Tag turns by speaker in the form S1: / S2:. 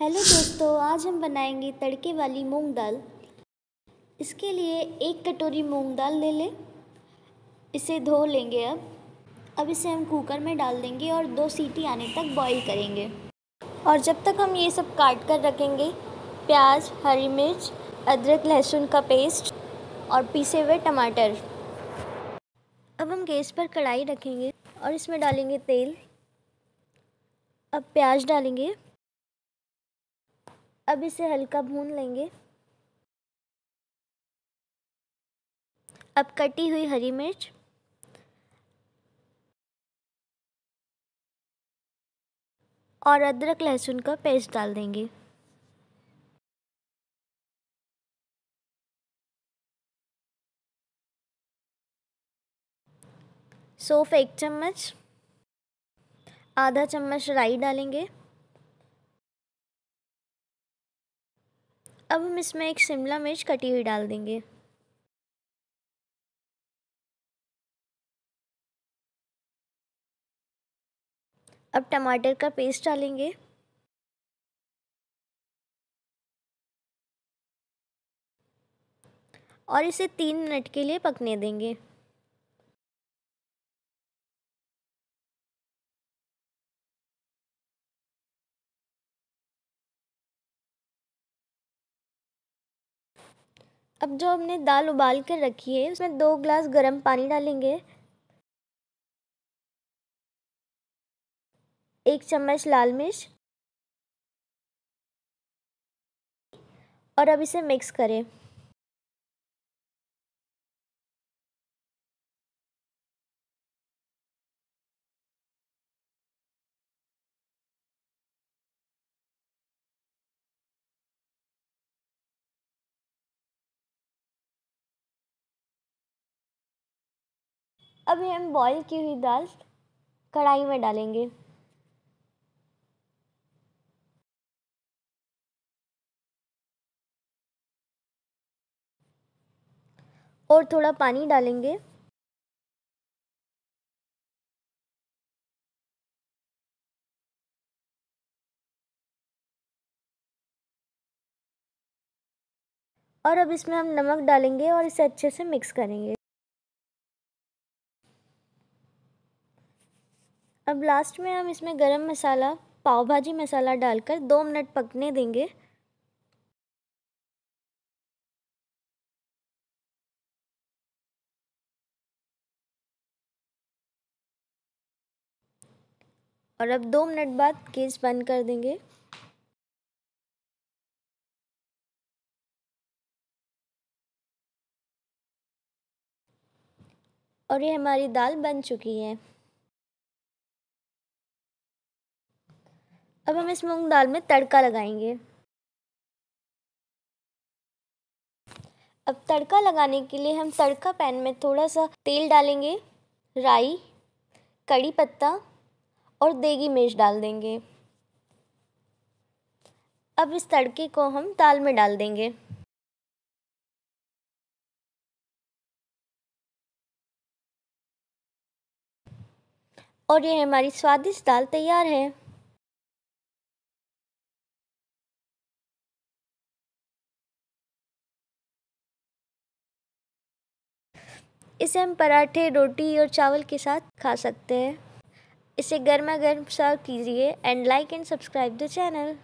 S1: hello दोस्तों आज हम बनाएंगे तड़के वाली मूंग दाल इसके लिए एक कटोरी मूंग दाल ले लें इसे धो लेंगे अब अब इसे हम कुकर में डाल देंगे और दो सीटी आने तक बॉईल करेंगे और जब तक हम ये सब काट कर रखेंगे प्याज हरी मिर्च अदरक लहसुन का पेस्ट और पीसे हुए टमाटर अब हम गैस पर कढ़ाई रखेंगे और इसमें डालेंगे तेल अब प्याज डालेंगे अब इसे हल्का भून लेंगे
S2: अब कटी हुई हरी मिर्च और अदरक लहसुन का पेस्ट डाल देंगे सौफ एक
S1: चम्मच आधा चम्मच राई डालेंगे अब हम इसमें एक शिमला मिर्च कटी हुई डाल देंगे
S2: अब टमाटर का पेस्ट डालेंगे और इसे तीन मिनट के लिए पकने देंगे अब जो हमने दाल उबाल कर रखी है उसमें दो ग्लास गर्म पानी डालेंगे एक चम्मच लाल मिर्च और अब इसे मिक्स करें अभी हम बॉईल की हुई दाल कढ़ाई में डालेंगे और थोड़ा पानी डालेंगे और अब इसमें हम नमक डालेंगे
S1: और इसे अच्छे से मिक्स करेंगे अब लास्ट में हम इसमें गरम मसाला पाव भाजी मसाला डालकर दो मिनट पकने देंगे
S2: और अब दो मिनट बाद गैस बंद कर देंगे और ये हमारी दाल बन चुकी है अब हम इस मूंग दाल में तड़का
S1: लगाएंगे अब तड़का लगाने के लिए हम तड़का पैन में थोड़ा सा तेल डालेंगे राई कड़ी पत्ता और देगी मिर्च डाल देंगे अब इस तड़के को हम दाल में डाल देंगे
S2: और ये हमारी स्वादिष्ट दाल तैयार है
S1: इसे हम पराठे रोटी और चावल के साथ खा सकते हैं इसे गर्मा गर्म सर्व कीजिए and like and subscribe the channel